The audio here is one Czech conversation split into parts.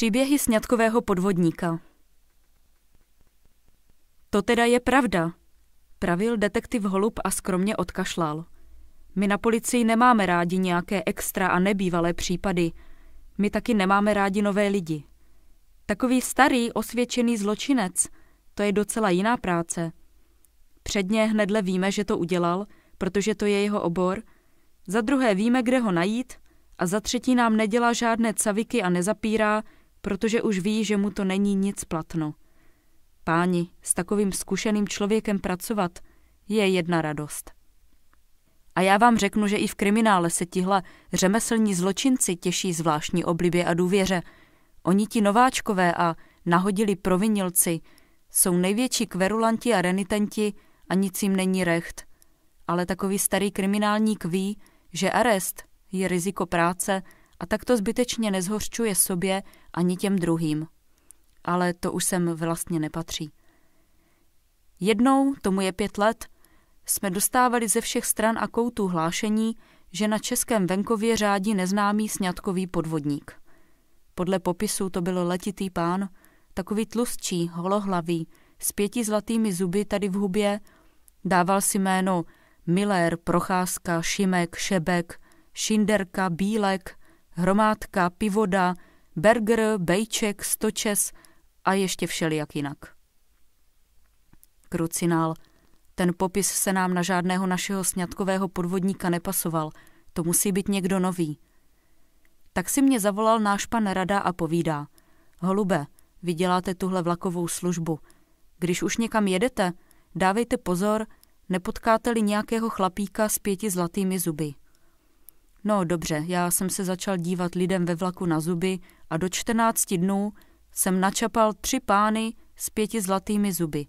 Příběhy sňatkového podvodníka To teda je pravda, pravil detektiv Holub a skromně odkašlal. My na policii nemáme rádi nějaké extra a nebývalé případy. My taky nemáme rádi nové lidi. Takový starý, osvědčený zločinec, to je docela jiná práce. Předně hnedle víme, že to udělal, protože to je jeho obor, za druhé víme, kde ho najít a za třetí nám nedělá žádné caviky a nezapírá, protože už ví, že mu to není nic platno. Páni, s takovým zkušeným člověkem pracovat je jedna radost. A já vám řeknu, že i v kriminále se tihle řemeslní zločinci těší zvláštní oblibě a důvěře. Oni ti nováčkové a nahodili provinilci jsou největší kverulanti a renitenti a nic jim není recht. Ale takový starý kriminálník ví, že arest je riziko práce, a tak to zbytečně nezhorčuje sobě ani těm druhým. Ale to už sem vlastně nepatří. Jednou, tomu je pět let, jsme dostávali ze všech stran a koutů hlášení, že na českém venkově řádí neznámý sňatkový podvodník. Podle popisu to byl letitý pán, takový tlustší, holohlavý, s pěti zlatými zuby tady v hubě, dával si jméno Miller, Procházka, Šimek, Šebek, Šinderka, Bílek, hromádka, pivoda, burger, bejček, stočes a ještě všelijak jinak. Krucinál. Ten popis se nám na žádného našeho sňatkového podvodníka nepasoval. To musí být někdo nový. Tak si mě zavolal náš pan Rada a povídá. Holube, vy děláte tuhle vlakovou službu. Když už někam jedete, dávejte pozor, nepotkáte-li nějakého chlapíka s pěti zlatými zuby. No dobře, já jsem se začal dívat lidem ve vlaku na zuby a do 14 dnů jsem načapal tři pány s pěti zlatými zuby.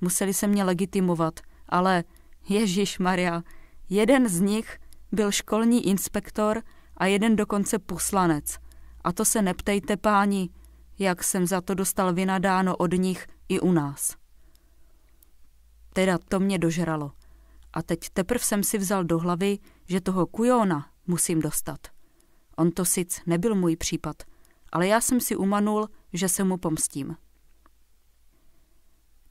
Museli se mě legitimovat, ale Ježíš Maria, jeden z nich byl školní inspektor a jeden dokonce poslanec. A to se neptejte, páni, jak jsem za to dostal vynadáno od nich i u nás. Teda to mě dožralo. A teď teprv jsem si vzal do hlavy, že toho kujona musím dostat. On to sic nebyl můj případ, ale já jsem si umanul, že se mu pomstím.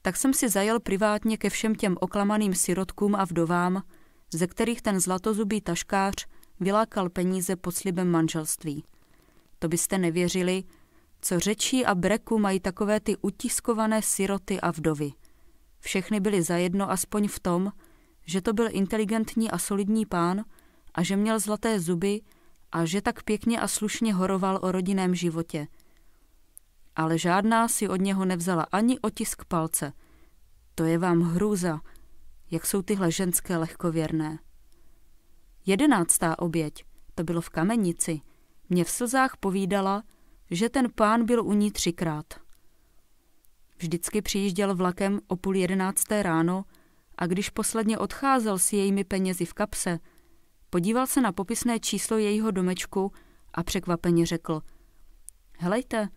Tak jsem si zajel privátně ke všem těm oklamaným sirotkům a vdovám, ze kterých ten zlatozubý taškář vylákal peníze pod slibem manželství. To byste nevěřili, co řečí a breku mají takové ty utiskované siroty a vdovy. Všechny byly zajedno aspoň v tom, že to byl inteligentní a solidní pán, a že měl zlaté zuby a že tak pěkně a slušně horoval o rodinném životě. Ale žádná si od něho nevzala ani otisk palce. To je vám hrůza, jak jsou tyhle ženské lehkověrné. Jedenáctá oběť, to bylo v kamenici, mě v slzách povídala, že ten pán byl u ní třikrát. Vždycky přijížděl vlakem o půl jedenácté ráno a když posledně odcházel s jejími penězi v kapse, Podíval se na popisné číslo jejího domečku a překvapeně řekl. Helejte,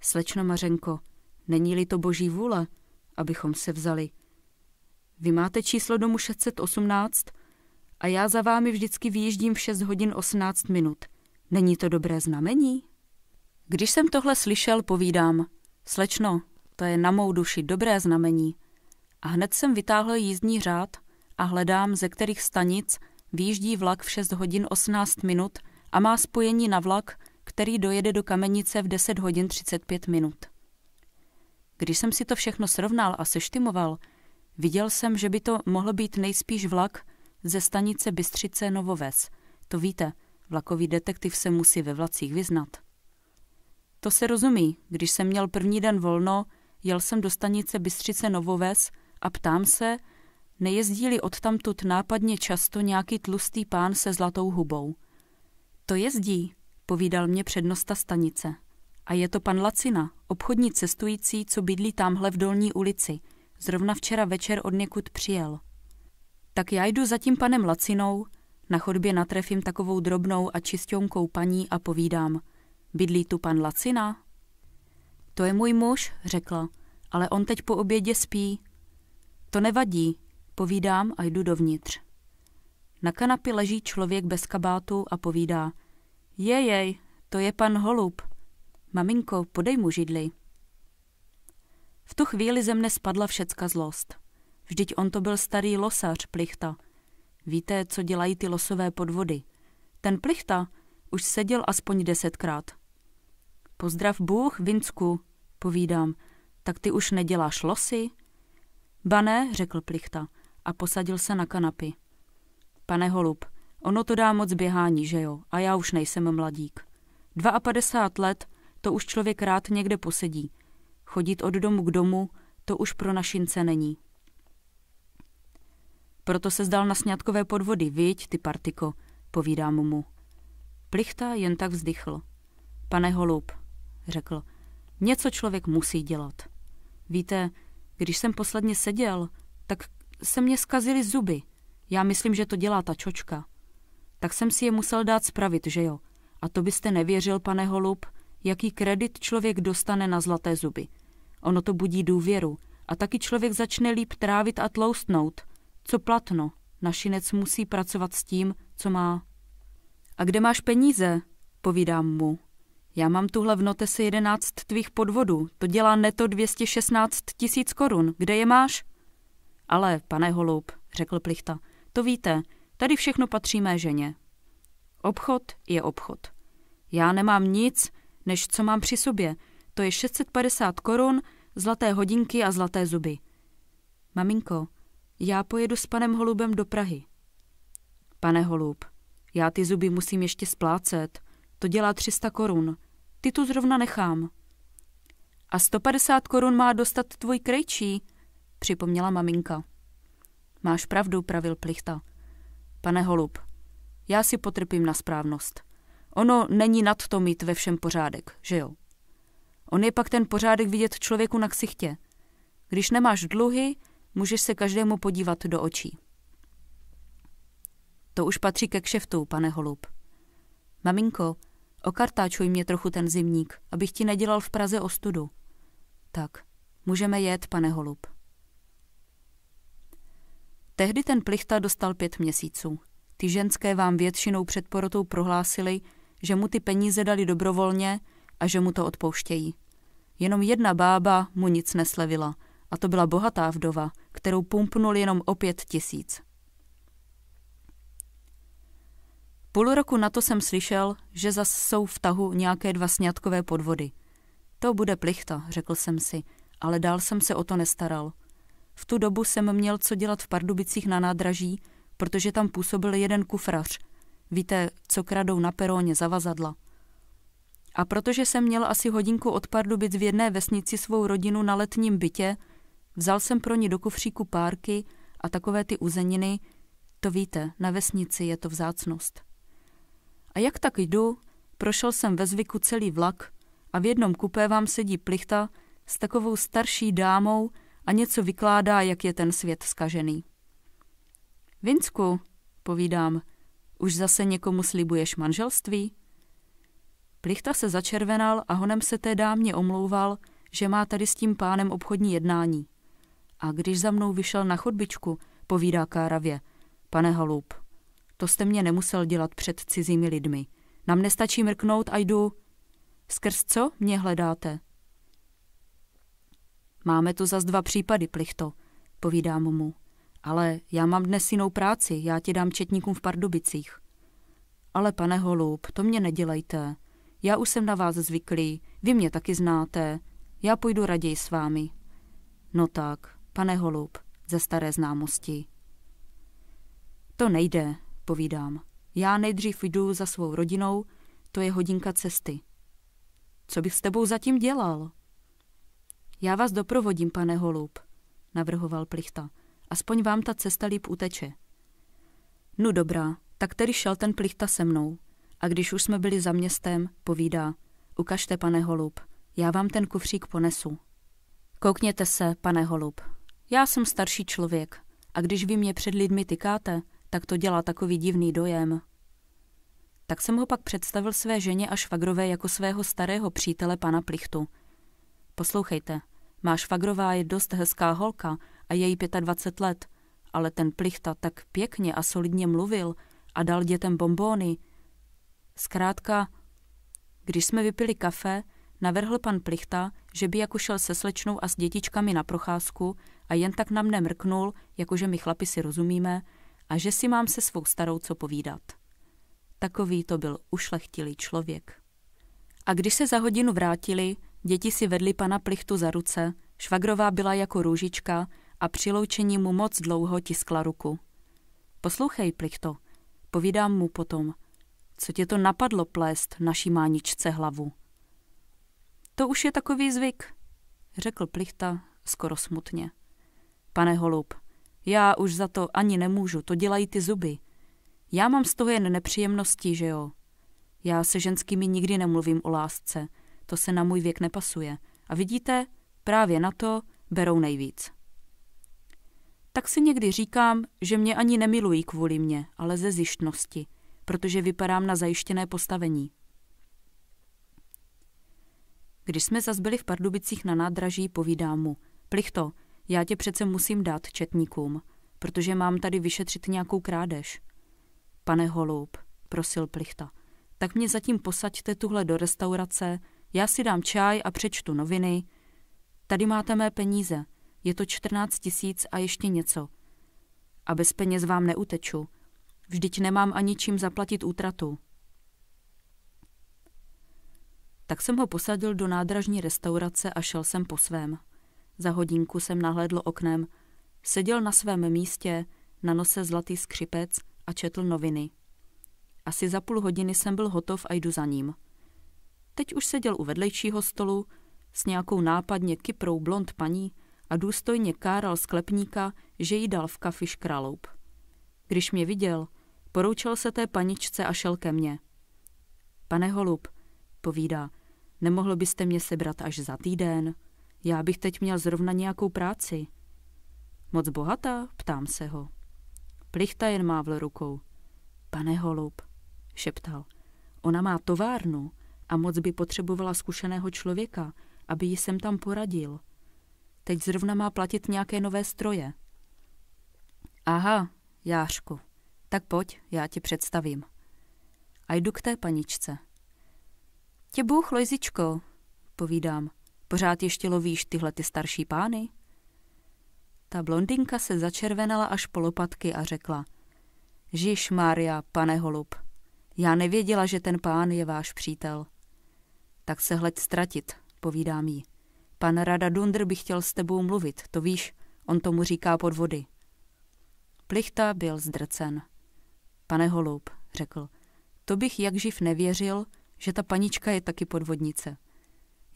slečno Mařenko, není-li to boží vůle, abychom se vzali. Vy máte číslo domu 618 a já za vámi vždycky vyjíždím v 6 hodin 18 minut. Není to dobré znamení? Když jsem tohle slyšel, povídám. Slečno, to je na mou duši dobré znamení. A hned jsem vytáhl jízdní řád a hledám, ze kterých stanic Výjíždí vlak v 6 hodin 18 minut a má spojení na vlak, který dojede do Kamenice v 10 hodin 35 minut. Když jsem si to všechno srovnal a seštimoval, viděl jsem, že by to mohl být nejspíš vlak ze stanice Bystřice Novoves. To víte, vlakový detektiv se musí ve vlacích vyznat. To se rozumí, když jsem měl první den volno, jel jsem do stanice Bystřice Novoves a ptám se, nejezdíli odtamtud nápadně často nějaký tlustý pán se zlatou hubou. To jezdí, povídal mě přednosta stanice. A je to pan Lacina, obchodní cestující, co bydlí tamhle v dolní ulici. Zrovna včera večer od někud přijel. Tak já jdu za tím panem Lacinou, na chodbě natrefím takovou drobnou a čistionkou paní a povídám. Bydlí tu pan Lacina? To je můj muž, řekla, ale on teď po obědě spí. To nevadí, Povídám a jdu dovnitř. Na kanapě leží člověk bez kabátu a povídá. Jejej, to je pan Holub. Maminko, podej mu židli. V tu chvíli ze mne spadla všecka zlost. Vždyť on to byl starý losař Plichta. Víte, co dělají ty losové podvody. Ten Plichta už seděl aspoň desetkrát. Pozdrav Bůh, Vincku, povídám. Tak ty už neděláš losy? Bane, řekl Plichta a posadil se na kanapy. Pane Holub, ono to dá moc běhání, že jo? A já už nejsem mladík. 52 let, to už člověk rád někde posedí. Chodit od domu k domu, to už pro našince není. Proto se zdal na sňatkové podvody, viď, ty partiko, povídám mu. Plichta jen tak vzdychl. Pane Holub, řekl, něco člověk musí dělat. Víte, když jsem posledně seděl, tak se mě skazily zuby. Já myslím, že to dělá ta čočka. Tak jsem si je musel dát spravit, že jo? A to byste nevěřil, pane Holub, jaký kredit člověk dostane na zlaté zuby. Ono to budí důvěru a taky člověk začne líp trávit a tloustnout. Co platno, našinec musí pracovat s tím, co má. A kde máš peníze? Povídám mu. Já mám tuhle v notese jedenáct tvých podvodů, to dělá neto 216 tisíc korun. Kde je máš? Ale, pane Holub, řekl Plichta, to víte, tady všechno patří mé ženě. Obchod je obchod. Já nemám nic, než co mám při sobě. To je 650 korun, zlaté hodinky a zlaté zuby. Maminko, já pojedu s panem Holubem do Prahy. Pane Holub, já ty zuby musím ještě splácet. To dělá 300 korun. Ty tu zrovna nechám. A 150 korun má dostat tvůj krejčí, připomněla maminka. Máš pravdu, pravil plichta. Pane Holub, já si potrpím na správnost. Ono není nad to mít ve všem pořádek, že jo? On je pak ten pořádek vidět člověku na ksichtě. Když nemáš dluhy, můžeš se každému podívat do očí. To už patří ke kšeftu, pane Holub. Maminko, okartáčuj mě trochu ten zimník, abych ti nedělal v Praze ostudu. Tak, můžeme jet, pane Holub. Tehdy ten plichta dostal pět měsíců. Ty ženské vám většinou před porotou prohlásili, že mu ty peníze dali dobrovolně a že mu to odpouštějí. Jenom jedna bába mu nic neslevila a to byla bohatá vdova, kterou pumpnul jenom o pět tisíc. Půl roku na to jsem slyšel, že zas jsou v tahu nějaké dva snědkové podvody. To bude plichta, řekl jsem si, ale dál jsem se o to nestaral – v tu dobu jsem měl co dělat v Pardubicích na nádraží, protože tam působil jeden kufrař. Víte, co kradou na peróně zavazadla. A protože jsem měl asi hodinku od Pardubic v jedné vesnici svou rodinu na letním bytě, vzal jsem pro ní do kufříku párky a takové ty uzeniny, to víte, na vesnici je to vzácnost. A jak tak jdu, prošel jsem ve zvyku celý vlak a v jednom kupé vám sedí plichta s takovou starší dámou, a něco vykládá, jak je ten svět skažený. Vinsku, povídám, už zase někomu slibuješ manželství? Plichta se začervenal a honem se té dámě omlouval, že má tady s tím pánem obchodní jednání. A když za mnou vyšel na chodbičku, povídá Káravě, pane Halub, to jste mě nemusel dělat před cizími lidmi. Nám nestačí mrknout a jdu. Skrz co mě hledáte? Máme tu zas dva případy, plichto, povídám mu. Ale já mám dnes jinou práci, já ti dám četníkům v Pardubicích. Ale pane Holub, to mě nedělejte. Já už jsem na vás zvyklý, vy mě taky znáte. Já půjdu raději s vámi. No tak, pane Holub, ze staré známosti. To nejde, povídám. Já nejdřív jdu za svou rodinou, to je hodinka cesty. Co bych s tebou zatím dělal? Já vás doprovodím, pane Holub, navrhoval Plichta. Aspoň vám ta cesta líp uteče. No dobrá, tak tedy šel ten Plichta se mnou. A když už jsme byli za městem, povídá, ukažte, pane Holub, já vám ten kufřík ponesu. Koukněte se, pane Holub, já jsem starší člověk a když vy mě před lidmi tykáte, tak to dělá takový divný dojem. Tak jsem ho pak představil své ženě a švagrové jako svého starého přítele pana Plichtu. Poslouchejte, má švagrová je dost hezká holka a její 25 let, ale ten plichta tak pěkně a solidně mluvil a dal dětem bombóny. Zkrátka, když jsme vypili kafe, navrhl pan plichta, že by jako šel se slečnou a s dětičkami na procházku a jen tak na mne mrknul, jakože my chlapi si rozumíme, a že si mám se svou starou co povídat. Takový to byl ušlechtilý člověk. A když se za hodinu vrátili, Děti si vedli pana Plichtu za ruce, švagrová byla jako růžička a při loučení mu moc dlouho tiskla ruku. Poslouchej, Plichto, povídám mu potom, co tě to napadlo plést naší máničce hlavu. To už je takový zvyk, řekl Plichta skoro smutně. Pane Holub, já už za to ani nemůžu, to dělají ty zuby. Já mám z toho jen nepříjemnosti, že jo? Já se ženskými nikdy nemluvím o lásce, to se na můj věk nepasuje. A vidíte, právě na to berou nejvíc. Tak si někdy říkám, že mě ani nemilují kvůli mě, ale ze zjištnosti, protože vypadám na zajištěné postavení. Když jsme zas byli v Pardubicích na nádraží, povídám mu, Plichto, já tě přece musím dát četníkům, protože mám tady vyšetřit nějakou krádež. Pane Holub, prosil Plichta, tak mě zatím posaďte tuhle do restaurace, já si dám čaj a přečtu noviny. Tady máte mé peníze. Je to 14 tisíc a ještě něco. A bez peněz vám neuteču. Vždyť nemám ani čím zaplatit útratu. Tak jsem ho posadil do nádražní restaurace a šel jsem po svém. Za hodinku jsem nahlédl oknem. Seděl na svém místě, na nose zlatý skřipec a četl noviny. Asi za půl hodiny jsem byl hotov a jdu za ním. Teď už seděl u vedlejšího stolu s nějakou nápadně kyprou blond paní a důstojně káral sklepníka, že jí dal v kafi škraloup. Když mě viděl, poroučel se té paničce a šel ke mně. Pane Holub, povídá, nemohl byste mě sebrat až za týden? Já bych teď měl zrovna nějakou práci. Moc bohatá? Ptám se ho. Plichta jen mávl rukou. Pane Holub, šeptal, ona má továrnu a moc by potřebovala zkušeného člověka, aby ji sem tam poradil. Teď zrovna má platit nějaké nové stroje. Aha, Jářku, tak pojď, já ti představím. A jdu k té paničce. Tě Bůh, Lojzičko, povídám, pořád ještě lovíš tyhle ty starší pány? Ta blondinka se začervenala až po lopatky a řekla Žiž Mária, pane holub, já nevěděla, že ten pán je váš přítel. Tak se hleď ztratit, povídám jí. Pan Rada Dundr by chtěl s tebou mluvit, to víš, on tomu říká podvody. Plichta byl zdrcen. Pane Holoub, řekl, to bych jak živ nevěřil, že ta panička je taky podvodnice.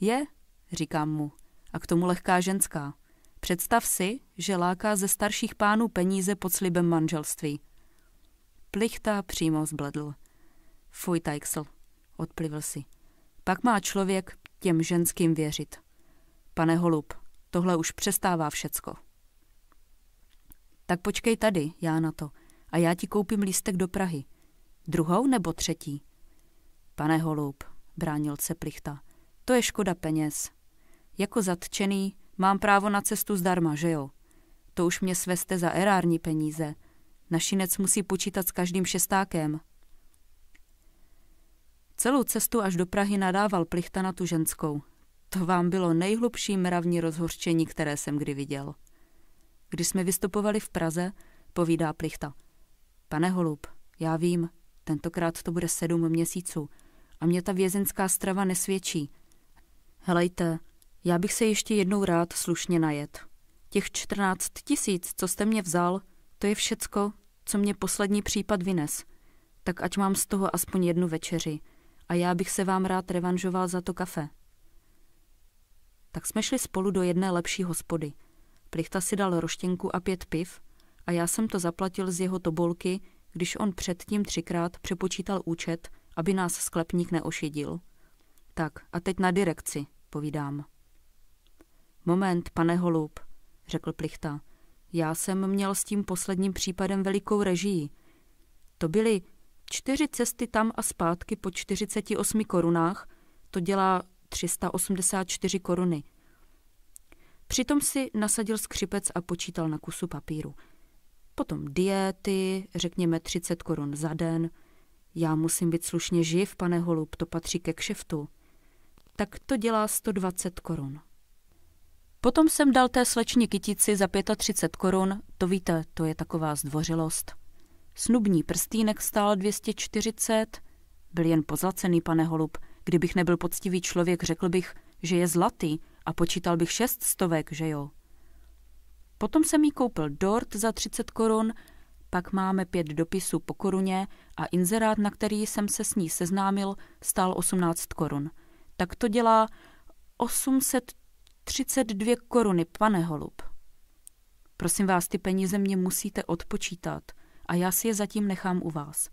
Je, říkám mu, a k tomu lehká ženská. Představ si, že láká ze starších pánů peníze pod slibem manželství. Plichta přímo zbledl. Fuj, Tajksl, odplivl si. Pak má člověk těm ženským věřit. Pane Holub, tohle už přestává všecko. Tak počkej tady, já na to, a já ti koupím lístek do Prahy. Druhou nebo třetí? Pane Holub, bránil se plichta, to je škoda peněz. Jako zatčený mám právo na cestu zdarma, že jo? To už mě sveste za erární peníze. Našinec musí počítat s každým šestákem, Celou cestu až do Prahy nadával plichta na tu ženskou. To vám bylo nejhlubší mravní rozhořčení, které jsem kdy viděl. Když jsme vystupovali v Praze, povídá plichta. Pane Holub, já vím, tentokrát to bude sedm měsíců a mě ta vězenská strava nesvědčí. Helejte, já bych se ještě jednou rád slušně najet. Těch čtrnáct tisíc, co jste mě vzal, to je všecko, co mě poslední případ vynes. Tak ať mám z toho aspoň jednu večeři – a já bych se vám rád revanžoval za to kafe. Tak jsme šli spolu do jedné lepší hospody. Plichta si dal roštěnku a pět piv a já jsem to zaplatil z jeho tobolky, když on předtím třikrát přepočítal účet, aby nás sklepník neošidil. Tak a teď na direkci, povídám. Moment, pane Holub, řekl Plichta. Já jsem měl s tím posledním případem velikou režii. To byly čtyři cesty tam a zpátky po 48 korunách, to dělá 384 koruny. Přitom si nasadil skřipec a počítal na kusu papíru. Potom diety, řekněme 30 korun za den. Já musím být slušně živ, pane Holub, to patří ke kšeftu. Tak to dělá 120 korun. Potom jsem dal té slečně kytici za 35 korun, to víte, to je taková zdvořilost. Snubní prstýnek stál 240. Byl jen pozlacený, pane Holub. Kdybych nebyl poctivý člověk, řekl bych, že je zlatý a počítal bych šest stovek, že jo. Potom jsem jí koupil dort za 30 korun, pak máme pět dopisů po koruně a inzerát, na který jsem se s ní seznámil, stál 18 korun. Tak to dělá 832 koruny, pane Holub. Prosím vás, ty peníze mě musíte odpočítat – a já si je zatím nechám u vás.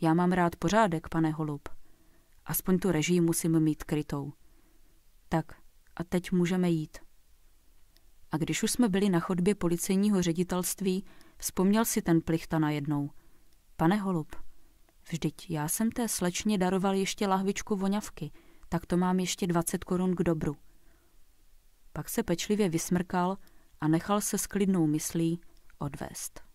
Já mám rád pořádek, pane Holub. Aspoň tu režii musím mít krytou. Tak, a teď můžeme jít. A když už jsme byli na chodbě policejního ředitelství, vzpomněl si ten plichta najednou. Pane Holub, vždyť já jsem té slečně daroval ještě lahvičku voňavky, tak to mám ještě 20 korun k dobru. Pak se pečlivě vysmrkal a nechal se s klidnou myslí odvést.